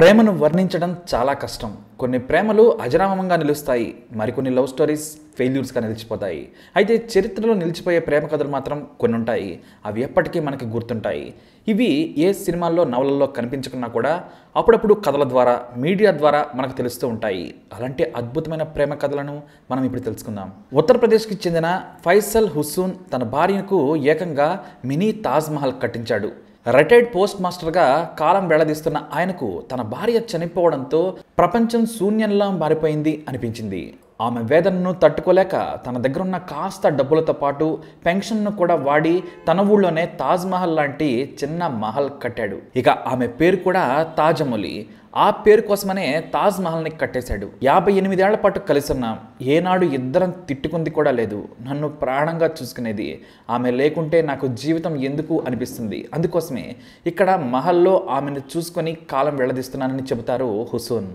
ప్రేమను వర్ణించడం చాలా కష్టం కొన్ని ప్రేమలు అజరామంగా నిలుస్తాయి మరికొన్ని లవ్ స్టోరీస్ ఫెయిల్యూర్స్గా నిలిచిపోతాయి అయితే చరిత్రలో నిలిచిపోయే ప్రేమ కథలు మాత్రం కొన్ని ఉంటాయి అవి ఎప్పటికీ మనకి గుర్తుంటాయి ఇవి ఏ సినిమాల్లో నవలల్లో కనిపించకున్నా కూడా అప్పుడప్పుడు కథల ద్వారా మీడియా ద్వారా మనకు తెలుస్తూ ఉంటాయి అలాంటి అద్భుతమైన ప్రేమ కథలను మనం ఇప్పుడు తెలుసుకుందాం ఉత్తరప్రదేశ్కి చెందిన ఫైసల్ హుస్సూన్ తన భార్యకు ఏకంగా మినీ తాజ్మహల్ కట్టించాడు రిటైర్డ్ పోస్ట్ మాస్టర్గా కాలం వెళ్లదీస్తున్న ఆయనకు తన భార్య చనిపోవడంతో ప్రపంచం శూన్యంలా మారిపోయింది అనిపించింది ఆమె వేదనను తట్టుకోలేక తన దగ్గర ఉన్న కాస్త డబ్బులతో పాటు పెన్షన్ను కూడా వాడి తన ఊళ్ళోనే తాజ్మహల్ లాంటి చిన్న మహల్ కట్టాడు ఇక ఆమె పేరు కూడా తాజమౌలి ఆ పేరు కోసమనే తాజ్ మహల్ని కట్టేశాడు యాభై ఎనిమిదేళ్ల పాటు కలిసి ఉన్నాం ఏనాడు ఇద్దరం తిట్టుకుంది కూడా లేదు నన్ను ప్రాణంగా చూసుకునేది ఆమె లేకుంటే నాకు జీవితం ఎందుకు అనిపిస్తుంది అందుకోసమే ఇక్కడ మహల్లో ఆమెను చూసుకొని కాలం వెళ్ళదీస్తున్నానని చెబుతారు హుసూన్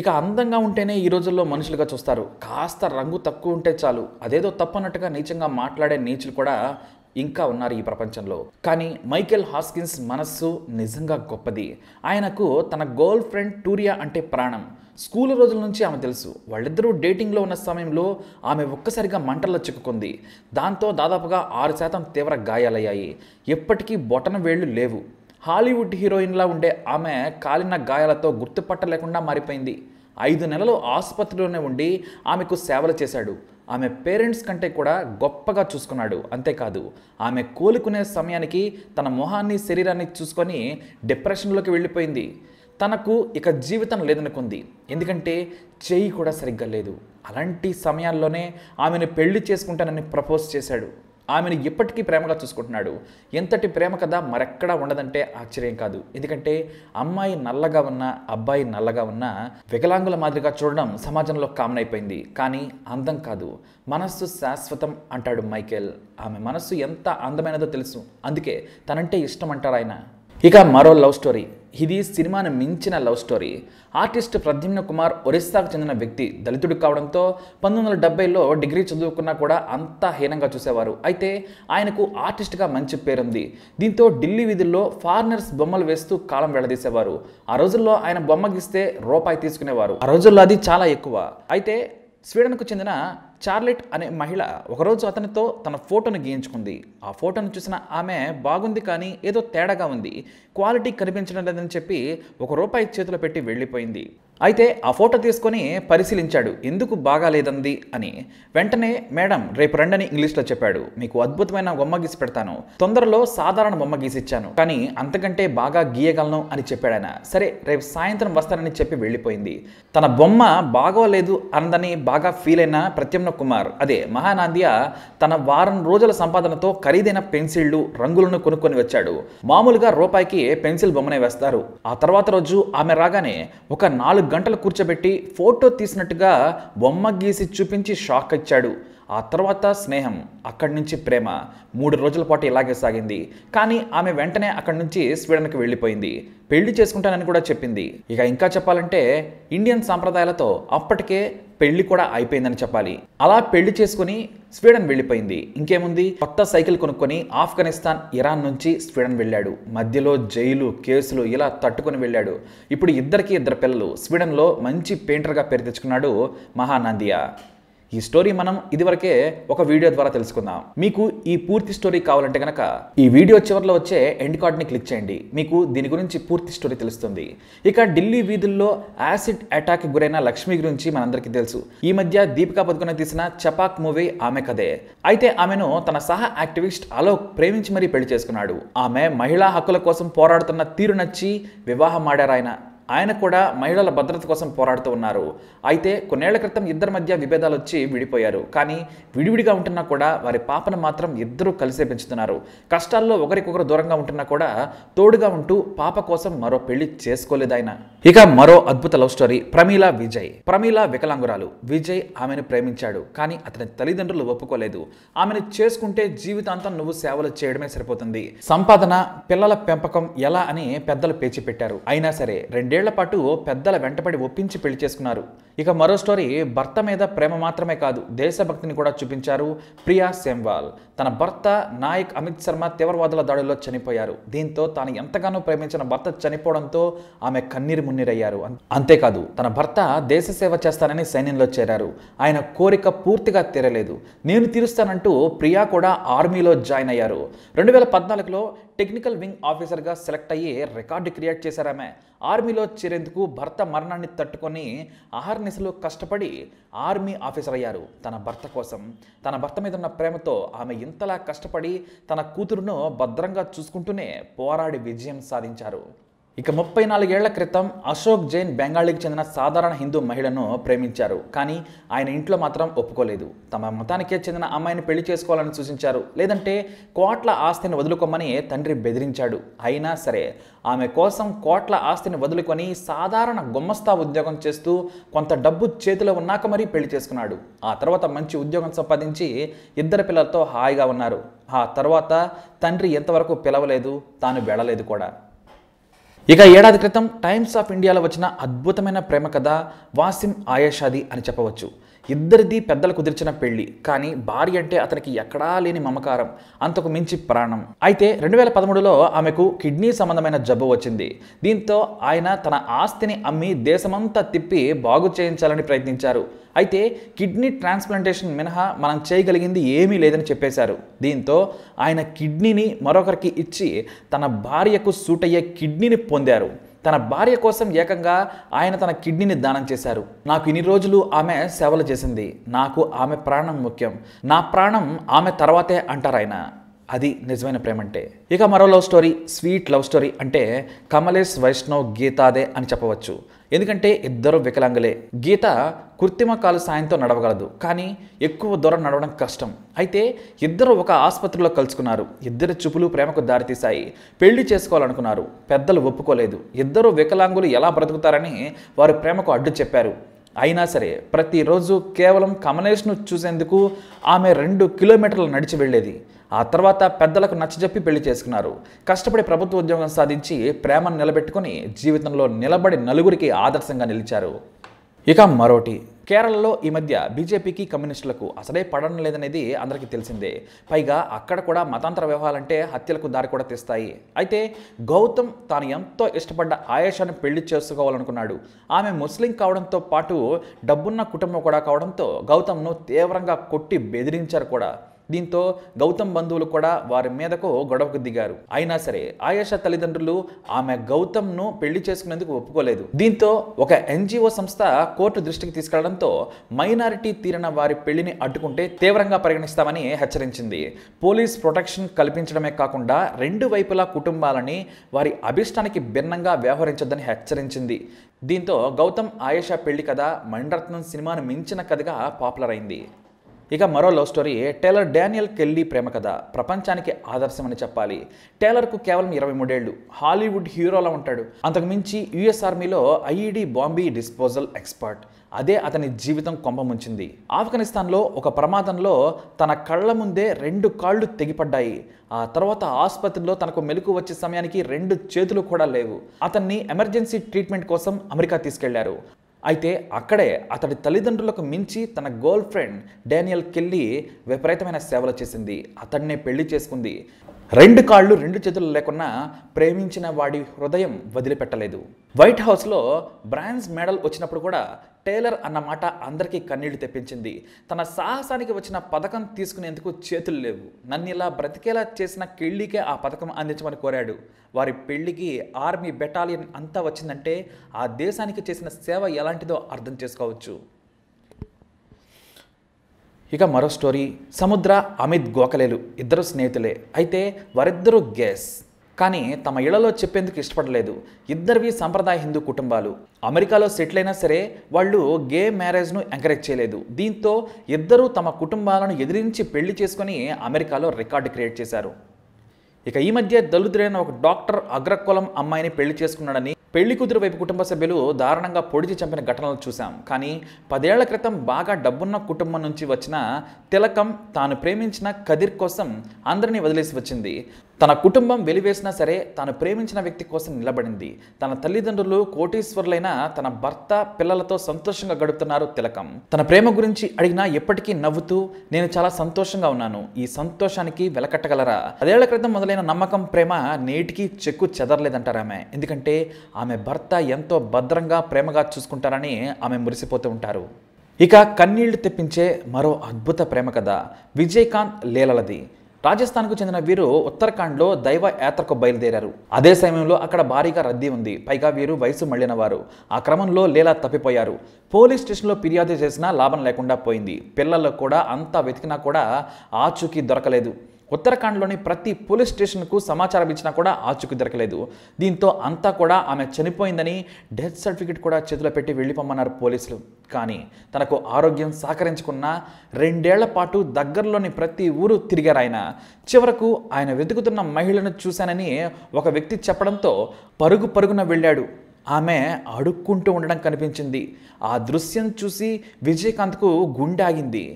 ఇక అందంగా ఉంటేనే ఈ రోజుల్లో మనుషులుగా చూస్తారు కాస్త రంగు తక్కువ ఉంటే చాలు అదేదో తప్పనట్టుగా నీచంగా మాట్లాడే నీచులు కూడా ఇంకా ఉన్నారు ఈ ప్రపంచంలో కానీ మైకేల్ హాస్కిన్స్ మనస్సు నిజంగా గొప్పది ఆయనకు తన గర్ల్ ఫ్రెండ్ టూరియా అంటే ప్రాణం స్కూల్ రోజుల నుంచి ఆమె తెలుసు వాళ్ళిద్దరూ డేటింగ్లో ఉన్న సమయంలో ఆమె ఒక్కసారిగా మంటల్లో చిక్కుకుంది దాంతో దాదాపుగా ఆరు శాతం తీవ్ర గాయాలయ్యాయి ఎప్పటికీ బొటన వేళ్లు లేవు హాలీవుడ్ హీరోయిన్లా ఉండే ఆమె కాలిన గాయాలతో గుర్తుపట్టలేకుండా మారిపోయింది ఐదు నెలలు ఆసుపత్రిలోనే ఉండి ఆమెకు సేవలు చేశాడు ఆమె పేరెంట్స్ కంటే కూడా గొప్పగా చూసుకున్నాడు అంతేకాదు ఆమె కోలుకునే సమయానికి తన మొహాన్ని శరీరాన్ని చూసుకొని డిప్రెషన్లోకి వెళ్ళిపోయింది తనకు ఇక జీవితం లేదనుకుంది ఎందుకంటే చేయి కూడా సరిగ్గా లేదు అలాంటి సమయాల్లోనే ఆమెను పెళ్లి చేసుకుంటానని ప్రపోజ్ చేశాడు ఆమెను ఇప్పటికీ ప్రేమగా చూసుకుంటున్నాడు ఎంతటి ప్రేమ కదా మరెక్కడా ఉండదంటే ఆశ్చర్యం కాదు ఎందుకంటే అమ్మాయి నల్లగా ఉన్నా అబ్బాయి నల్లగా ఉన్నా వికలాంగుల మాదిరిగా చూడడం సమాజంలో కామన్ అయిపోయింది కానీ అందం కాదు మనస్సు శాశ్వతం అంటాడు మైకేల్ ఆమె మనస్సు ఎంత అందమైనదో తెలుసు అందుకే తనంటే ఇష్టం అంటారు ఆయన ఇక మరో లవ్ స్టోరీ ఇది సినిమాను మించిన love story artist Pradyumna Kumar ఒరిస్సాకు చెందిన వ్యక్తి దళితుడు కావడంతో పంతొమ్మిది వందల డెబ్బైలో డిగ్రీ చదువుకున్నా కూడా అంతా హీనంగా చూసేవారు అయితే ఆయనకు ఆర్టిస్ట్గా మంచి పేరుంది దీంతో ఢిల్లీ వీధుల్లో ఫారినర్స్ బొమ్మలు వేస్తూ కాలం వెళ్లదీసేవారు ఆ రోజుల్లో ఆయన బొమ్మ గీస్తే రూపాయి తీసుకునేవారు ఆ రోజుల్లో అది చాలా ఎక్కువ అయితే స్వీడన్కు చెందిన చార్లెట్ అనే మహిళ ఒకరోజు అతనితో తన ఫోటోను గీయించుకుంది ఆ ఫోటోను చూసిన ఆమె బాగుంది కానీ ఏదో తేడాగా ఉంది క్వాలిటీ కనిపించడం లేదని చెప్పి ఒక రూపాయి చేతిలో పెట్టి వెళ్ళిపోయింది అయితే ఆ ఫోటో తీసుకొని పరిశీలించాడు ఎందుకు బాగాలేదంది అని వెంటనే మేడం రేపు రండని ఇంగ్లీష్లో చెప్పాడు మీకు అద్భుతమైన బొమ్మ గీసి పెడతాను తొందరలో సాధారణ బొమ్మ గీసిచ్చాను కానీ అంతకంటే బాగా గీయగలను అని చెప్పాడు ఆయన సరే రేపు సాయంత్రం వస్తానని చెప్పి వెళ్ళిపోయింది తన బొమ్మ బాగోలేదు అన్నదని బాగా ఫీల్ అయిన ప్రత్యమ్న కుమార్ అదే మహానాంద్య తన వారం రోజుల సంపాదనతో ఖరీదైన పెన్సిళ్లు రంగులను కొనుక్కొని వచ్చాడు మామూలుగా రూపాయికి పెన్సిల్ బొమ్మనే వేస్తారు ఆ తర్వాత రోజు ఆమె రాగానే ఒక నాలుగు నాలుగు గంటలు కూర్చోబెట్టి ఫోటో తీసినట్టుగా బొమ్మ గీసి చూపించి షాక్ ఇచ్చాడు ఆ తర్వాత స్నేహం అక్కడి నుంచి ప్రేమ మూడు రోజుల పాటు ఇలాగే సాగింది కానీ ఆమె వెంటనే అక్కడి నుంచి స్వీడన్కి వెళ్ళిపోయింది పెళ్లి చేసుకుంటానని కూడా చెప్పింది ఇక ఇంకా చెప్పాలంటే ఇండియన్ సాంప్రదాయాలతో అప్పటికే పెళ్లి కూడా అయిపోయిందని చెప్పాలి అలా పెళ్లి చేసుకుని స్వీడన్ వెళ్ళిపోయింది ఇంకేముంది కొత్త సైకిల్ కొనుక్కొని ఆఫ్ఘనిస్తాన్ ఇరాన్ నుంచి స్వీడన్ వెళ్ళాడు మధ్యలో జైలు కేసులు ఇలా తట్టుకుని వెళ్ళాడు ఇప్పుడు ఇద్దరికి ఇద్దరు పిల్లలు స్వీడన్లో మంచి పెయింటర్గా పేరు తెచ్చుకున్నాడు మహానందియా ఈ స్టోరీ మనం ఇదివరకే ఒక వీడియో ద్వారా తెలుసుకుందాం మీకు ఈ పూర్తి స్టోరీ కావాలంటే కనుక ఈ వీడియో చివరిలో వచ్చే ఎండ్ కార్డ్ని క్లిక్ చేయండి మీకు దీని గురించి పూర్తి స్టోరీ తెలుస్తుంది ఇక ఢిల్లీ వీధుల్లో యాసిడ్ అటాక్ గురైన లక్ష్మి గురించి మనందరికీ తెలుసు ఈ మధ్య దీపికా పదుకొని తీసిన చపాక్ మూవీ ఆమె కదే అయితే ఆమెను తన సహా యాక్టివిస్ట్ అలోక్ ప్రేమించి మరీ పెళ్లి చేసుకున్నాడు ఆమె మహిళా హక్కుల కోసం పోరాడుతున్న తీరు నచ్చి వివాహం ఆడారాయన ఆయన కూడా మహిళల భద్రత కోసం పోరాడుతూ ఉన్నారు అయితే కొన్నేళ్ల క్రితం ఇద్దరి మధ్య విభేదాలు వచ్చి విడిపోయారు కానీ విడివిడిగా ఉంటున్నా కూడా వారి పాపను మాత్రం ఇద్దరూ కలిసే పెంచుతున్నారు కష్టాల్లో ఒకరికొకరు దూరంగా ఉంటున్నా కూడా తోడుగా ఉంటూ పాప కోసం మరో పెళ్లి చేసుకోలేదు ఆయన ఇక మరో అద్భుత లవ్ స్టోరీ ప్రమీల విజయ్ ప్రమీల వికలాంగురాలు విజయ్ ఆమెను ప్రేమించాడు కానీ అతని తల్లిదండ్రులు ఒప్పుకోలేదు ఆమెను చేసుకుంటే జీవితాంతం నువ్వు సేవలు చేయడమే సరిపోతుంది సంపాదన పిల్లల పెంపకం ఎలా అని పెద్దలు పేచి పెట్టారు అయినా సరే రెండేళ్ల పాటు పెద్దల వెంటపడి ఒప్పించి పెళ్లి చేసుకున్నారు ఇక మరో స్టోరీ భర్త మీద ప్రేమ మాత్రమే కాదు దేశభక్తిని కూడా చూపించారు ప్రియా సెంవాల్ తన భర్త నాయక్ అమిత్ శర్మ తీవ్రవాదుల దాడుల్లో చనిపోయారు దీంతో తాను ఎంతగానో ప్రేమించిన భర్త చనిపోవడంతో ఆమె కన్నీరు మున్నీరయ్యారు అంతేకాదు తన భర్త దేశ సేవ చేస్తానని సైన్యంలో చేరారు ఆయన కోరిక పూర్తిగా తీరలేదు నేను తీరుస్తానంటూ ప్రియా కూడా ఆర్మీలో జాయిన్ అయ్యారు రెండు వేల పద్నాలుగులో టెక్నికల్ వింగ్ ఆఫీసర్గా సెలెక్ట్ అయ్యి రికార్డు క్రియేట్ చేశారామె ఆర్మీలో చేరేందుకు భర్త మరణాన్ని తట్టుకొని ఆహార్నిశలు కష్టపడి ఆర్మీ ఆఫీసర్ అయ్యారు తన భర్త కోసం తన భర్త మీద ఉన్న ప్రేమతో ఆమె ఇంతలా కష్టపడి తన కూతురును భద్రంగా చూసుకుంటూనే పోరాడి విజయం సాధించారు ఇక ముప్పై నాలుగేళ్ల క్రితం అశోక్ జైన్ బెంగాలీకి చెందిన సాధారణ హిందూ మహిళను ప్రేమించారు కానీ ఆయన ఇంట్లో మాత్రం ఒప్పుకోలేదు తమ మతానికే చెందిన అమ్మాయిని పెళ్లి చేసుకోవాలని సూచించారు లేదంటే కోట్ల ఆస్తిని వదులుకోమని తండ్రి బెదిరించాడు అయినా సరే ఆమె కోసం కోట్ల ఆస్తిని వదులుకొని సాధారణ గుమ్మస్తా ఉద్యోగం చేస్తూ కొంత డబ్బు చేతిలో ఉన్నాక మరీ పెళ్లి చేసుకున్నాడు ఆ తర్వాత మంచి ఉద్యోగం సంపాదించి ఇద్దరు పిల్లలతో హాయిగా ఉన్నారు ఆ తర్వాత తండ్రి ఎంతవరకు పిలవలేదు తాను వెళ్ళలేదు కూడా ఇక ఏడాది క్రితం టైమ్స్ ఆఫ్ ఇండియాలో వచ్చిన అద్భుతమైన ప్రేమ కథ వాసిం ఆయేషాది అని చెప్పవచ్చు ఇద్దరిది పెద్దలు కుదిర్చిన పెళ్లి కానీ భార్య అంటే అతనికి ఎక్కడా లేని మమకారం అంతకు మించి ప్రాణం అయితే రెండు వేల పదమూడులో ఆమెకు కిడ్నీ సంబంధమైన జబ్బు వచ్చింది దీంతో ఆయన తన ఆస్తిని అమ్మి దేశమంతా తిప్పి బాగు చేయించాలని ప్రయత్నించారు అయితే కిడ్నీ ట్రాన్స్ప్లాంటేషన్ మినహా మనం చేయగలిగింది ఏమీ లేదని చెప్పేశారు దీంతో ఆయన కిడ్నీని మరొకరికి ఇచ్చి తన భార్యకు సూట్ అయ్యే కిడ్నీని పొందారు తన భార్య కోసం ఏకంగా ఆయన తన కిడ్నీని దానం చేశారు నాకు ఇన్ని రోజులు ఆమె సేవలు చేసింది నాకు ఆమె ప్రాణం ముఖ్యం నా ప్రాణం ఆమె తర్వాతే అంటారు ఆయన అది నిజమైన ప్రేమ అంటే ఇక మరో love story sweet love story అంటే కమలేష్ వైష్ణవ్ గీతాదే అని చెప్పవచ్చు ఎందుకంటే ఇద్దరు వికలాంగులే గీత కృత్రిమ కాలు సాయంతో నడవగలదు కానీ ఎక్కువ దూరం నడవడం కష్టం అయితే ఇద్దరు ఒక ఆసుపత్రిలో కలుసుకున్నారు ఇద్దరు చూపులు ప్రేమకు దారితీశాయి పెళ్లి చేసుకోవాలనుకున్నారు పెద్దలు ఒప్పుకోలేదు ఇద్దరు వికలాంగులు ఎలా బ్రతుకుతారని వారు ప్రేమకు అడ్డు చెప్పారు అయినా సరే ప్రతిరోజు కేవలం కమలేష్ను చూసేందుకు ఆమె రెండు కిలోమీటర్లు నడిచి వెళ్ళేది ఆ తర్వాత పెద్దలకు నచ్చజెప్పి పెళ్లి చేసుకున్నారు కష్టపడి ప్రభుత్వ ఉద్యోగం సాధించి ప్రేమను నిలబెట్టుకుని జీవితంలో నిలబడి నలుగురికి ఆదర్శంగా నిలిచారు ఇక మరోటి కేరళలో ఈ మధ్య బీజేపీకి కమ్యూనిస్టులకు అసలే పడడం లేదనేది అందరికీ తెలిసిందే పైగా అక్కడ కూడా మతాంతర వ్యవహారాలంటే హత్యలకు దారి కూడా తీస్తాయి అయితే గౌతమ్ తాను ఎంతో ఇష్టపడ్డ ఆయేషాను పెళ్లి చేసుకోవాలనుకున్నాడు ఆమె ముస్లిం కావడంతో పాటు డబ్బున్న కుటుంబం కూడా కావడంతో గౌతమ్ను తీవ్రంగా కొట్టి బెదిరించారు కూడా దీంతో గౌతమ్ బంధువులు కూడా వారి మీదకు గొడవకు దిగారు అయినా సరే ఆయాష తల్లిదండ్రులు ఆమె గౌతమ్ను పెళ్లి చేసుకునేందుకు ఒప్పుకోలేదు దీంతో ఒక ఎన్జిఓ సంస్థ కోర్టు దృష్టికి తీసుకెళ్లడంతో మైనారిటీ తీరిన వారి పెళ్లిని అడ్డుకుంటే తీవ్రంగా పరిగణిస్తామని హెచ్చరించింది పోలీస్ ప్రొటెక్షన్ కల్పించడమే కాకుండా రెండు వైపులా కుటుంబాలని వారి అభిష్టానికి భిన్నంగా వ్యవహరించొద్దని హెచ్చరించింది దీంతో గౌతమ్ ఆయేషా పెళ్లి కథ మణిరత్నం సినిమాను మించిన కథగా పాపులర్ అయింది ఇక మరో love story Taylor Daniel Kelly ప్రేమ కథ ప్రపంచానికి ఆదర్శం అని చెప్పాలి టేలర్కు కేవలం ఇరవై మూడేళ్లు హాలీవుడ్ హీరోలా ఉంటాడు అంతకుమించి యుఎస్ ఆర్మీలో ఐఈడి బాంబీ డిస్పోజల్ ఎక్స్పర్ట్ అదే అతని జీవితం కొంపముంచింది ఆఫ్ఘనిస్తాన్లో ఒక ప్రమాదంలో తన కళ్ళ ముందే రెండు కాళ్ళు తెగిపడ్డాయి ఆ తర్వాత ఆసుపత్రిలో తనకు మెలకు వచ్చే సమయానికి రెండు చేతులు కూడా లేవు అతన్ని ఎమర్జెన్సీ ట్రీట్మెంట్ కోసం అమెరికా తీసుకెళ్లారు అయితే అక్కడే అతడి తల్లిదండ్రులకు మించి తన గర్ల్ ఫ్రెండ్ డానియల్ కెల్లి విపరీతమైన సేవలు చేసింది అతడినే పెళ్లి చేసుకుంది రెండు కాళ్ళు రెండు చేతులు లేకున్నా ప్రేమించిన వాడి హృదయం వదిలిపెట్టలేదు వైట్ హౌస్లో బ్రాన్స్ మెడల్ వచ్చినప్పుడు కూడా టైలర్ అన్న మాట అందరికీ కన్నీళ్లు తెప్పించింది తన సాహసానికి వచ్చిన పథకం తీసుకునేందుకు చేతులు లేవు నన్ను ఇలా బ్రతికేలా చేసిన కిళ్ళీకే ఆ పథకం అందించమని కోరాడు వారి పెళ్లికి ఆర్మీ బెటాలియన్ అంతా వచ్చిందంటే ఆ దేశానికి చేసిన సేవ ఎలాంటిదో అర్థం చేసుకోవచ్చు ఇక మరో స్టోరీ సముద్ర అమిత్ గోఖలేలు ఇద్దరు స్నేహితులే అయితే వారిద్దరూ గ్యాస్ కానీ తమ ఇళ్లలో చెప్పేందుకు ఇష్టపడలేదు ఇద్దరివి సాంప్రదాయ హిందూ కుటుంబాలు అమెరికాలో సెటిల్ అయినా సరే వాళ్ళు గే మ్యారేజ్ను ఎంకరేజ్ చేయలేదు దీంతో ఇద్దరూ తమ కుటుంబాలను ఎదిరించి పెళ్లి చేసుకుని అమెరికాలో రికార్డు క్రియేట్ చేశారు ఇక ఈ మధ్య దళితుడైన ఒక డాక్టర్ అగ్రకులం అమ్మాయిని పెళ్లి చేసుకున్నాడని పెళ్లి కూతురు వైపు కుటుంబ సభ్యులు దారుణంగా పొడిచి చంపిన ఘటనలు చూశాం కానీ పదేళ్ల క్రితం బాగా డబ్బున్న కుటుంబం నుంచి వచ్చిన తిలకం తాను ప్రేమించిన కదిర్ కోసం అందరినీ వదిలేసి వచ్చింది తన కుటుంబం వెలివేసినా సరే తాను ప్రేమించిన వ్యక్తి కోసం నిలబడింది తన తల్లిదండ్రులు కోటీశ్వరులైన తన భర్త పిల్లలతో సంతోషంగా గడుపుతున్నారు తిలకం తన ప్రేమ గురించి అడిగినా ఎప్పటికీ నవ్వుతూ నేను చాలా సంతోషంగా ఉన్నాను ఈ సంతోషానికి వెలకట్టగలరా పదేళ్ల క్రితం మొదలైన నమ్మకం ప్రేమ నేటికి చెక్కు చెదరలేదంటారు ఆమె ఎందుకంటే ఆమె భర్త ఎంతో భద్రంగా ప్రేమగా చూసుకుంటారని ఆమె మురిసిపోతూ ఉంటారు ఇక కన్నీళ్లు తెప్పించే మరో అద్భుత ప్రేమ కథ విజయకాంత్ లీలలది రాజస్థాన్కు చెందిన వీరు ఉత్తరాఖండ్లో దైవ యాత్రకు బయలుదేరారు అదే సమయంలో అక్కడ భారీగా రద్దీ ఉంది పైగా వీరు వయసు వారు ఆ క్రమంలో లీలా తప్పిపోయారు పోలీస్ స్టేషన్లో ఫిర్యాదు చేసినా లాభం లేకుండా పోయింది పిల్లలకు కూడా అంతా వెతికినా కూడా ఆచూకీ దొరకలేదు ఉత్తరాఖండ్లోని ప్రతి పోలీస్ స్టేషన్కు సమాచారం ఇచ్చినా కూడా ఆచూకీ దొరకలేదు దీంతో అంతా కూడా ఆమె చనిపోయిందని డెత్ సర్టిఫికేట్ కూడా చేతిలో పెట్టి వెళ్ళిపోమన్నారు పోలీసులు కానీ తనకు ఆరోగ్యం సహకరించుకున్న రెండేళ్ల పాటు దగ్గరలోని ప్రతి ఊరు తిరిగారు ఆయన చివరకు ఆయన వెతుకుతున్న మహిళను చూశానని ఒక వ్యక్తి చెప్పడంతో పరుగు పరుగున వెళ్ళాడు ఆమె అడుక్కుంటూ ఉండడం కనిపించింది ఆ దృశ్యం చూసి విజయకాంత్కు గుండాగింది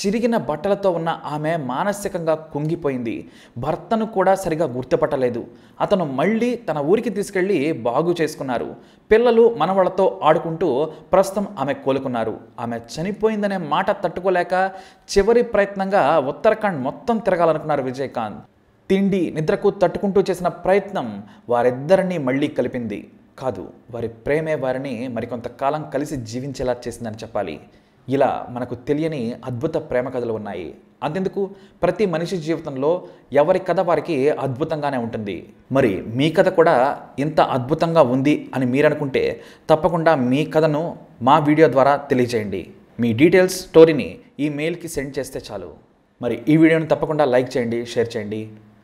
చిరిగిన బట్టలతో ఉన్న ఆమె మానసికంగా కుంగిపోయింది భర్తను కూడా సరిగా గుర్తుపట్టలేదు అతను మళ్ళీ తన ఊరికి తీసుకెళ్లి బాగు చేసుకున్నారు పిల్లలు మనవళ్లతో ఆడుకుంటూ ప్రస్తుతం ఆమె కోలుకున్నారు ఆమె చనిపోయిందనే మాట తట్టుకోలేక చివరి ప్రయత్నంగా ఉత్తరాఖండ్ మొత్తం తిరగాలనుకున్నారు విజయకాంత్ తిండి నిద్రకు తట్టుకుంటూ చేసిన ప్రయత్నం వారిద్దరినీ మళ్ళీ కలిపింది కాదు వారి ప్రేమే వారిని మరికొంతకాలం కలిసి జీవించేలా చేసిందని చెప్పాలి ఇలా మనకు తెలియని అద్భుత ప్రేమ కథలు ఉన్నాయి అంతెందుకు ప్రతి మనిషి జీవితంలో ఎవరి కథ వారికి అద్భుతంగానే ఉంటుంది మరి మీ కథ కూడా ఇంత అద్భుతంగా ఉంది అని మీరు అనుకుంటే తప్పకుండా మీ కథను మా వీడియో ద్వారా తెలియజేయండి మీ డీటెయిల్స్ స్టోరీని ఈమెయిల్కి సెండ్ చేస్తే చాలు మరి ఈ వీడియోని తప్పకుండా లైక్ చేయండి షేర్ చేయండి